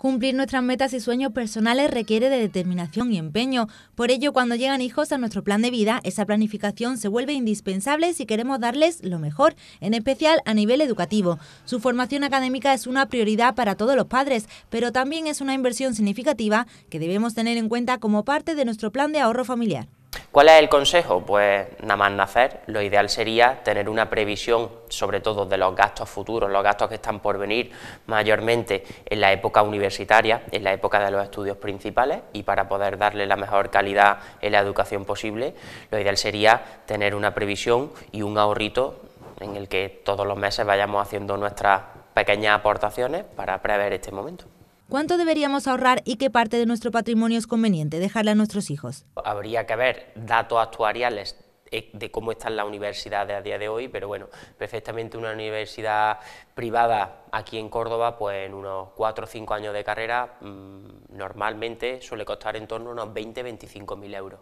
Cumplir nuestras metas y sueños personales requiere de determinación y empeño. Por ello, cuando llegan hijos a nuestro plan de vida, esa planificación se vuelve indispensable si queremos darles lo mejor, en especial a nivel educativo. Su formación académica es una prioridad para todos los padres, pero también es una inversión significativa que debemos tener en cuenta como parte de nuestro plan de ahorro familiar. ¿Cuál es el consejo? Pues nada más nacer, lo ideal sería tener una previsión, sobre todo de los gastos futuros, los gastos que están por venir mayormente en la época universitaria, en la época de los estudios principales y para poder darle la mejor calidad en la educación posible, lo ideal sería tener una previsión y un ahorrito en el que todos los meses vayamos haciendo nuestras pequeñas aportaciones para prever este momento. ¿Cuánto deberíamos ahorrar y qué parte de nuestro patrimonio es conveniente dejarle a nuestros hijos? Habría que ver datos actuariales de cómo están las universidades a día de hoy, pero bueno, perfectamente una universidad privada aquí en Córdoba, pues en unos 4 o 5 años de carrera, mm, normalmente suele costar en torno a unos 20-25 mil euros.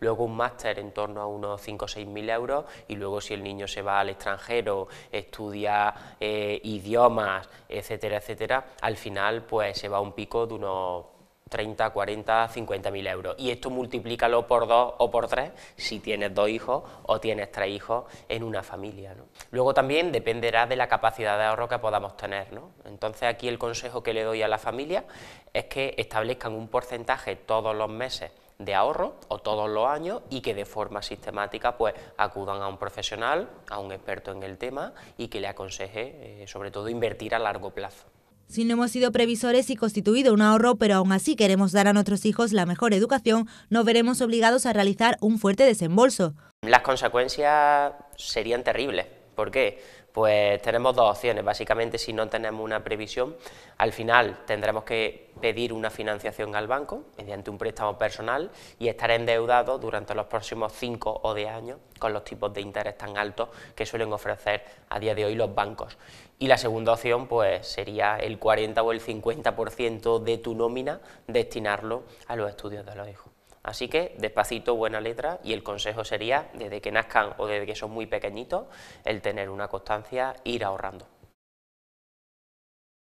Luego un máster en torno a unos 5 o 6 mil euros y luego si el niño se va al extranjero, estudia eh, idiomas, etcétera, etcétera, al final pues se va a un pico de unos 30, 40, 50 mil euros. Y esto multiplícalo por dos o por tres si tienes dos hijos o tienes tres hijos en una familia. Luego también dependerá de la capacidad de ahorro que podamos tener. ¿no? Entonces aquí el consejo que le doy a la familia es que establezcan un porcentaje todos los meses de ahorro o todos los años y que de forma sistemática pues acudan a un profesional, a un experto en el tema y que le aconseje eh, sobre todo invertir a largo plazo. Si no hemos sido previsores y constituido un ahorro, pero aún así queremos dar a nuestros hijos la mejor educación, nos veremos obligados a realizar un fuerte desembolso. Las consecuencias serían terribles. ¿Por qué? pues tenemos dos opciones. Básicamente, si no tenemos una previsión, al final tendremos que pedir una financiación al banco mediante un préstamo personal y estar endeudado durante los próximos cinco o diez años con los tipos de interés tan altos que suelen ofrecer a día de hoy los bancos. Y la segunda opción pues sería el 40 o el 50% de tu nómina destinarlo a los estudios de los hijos. Así que despacito, buena letra y el consejo sería, desde que nazcan o desde que son muy pequeñitos, el tener una constancia, ir ahorrando.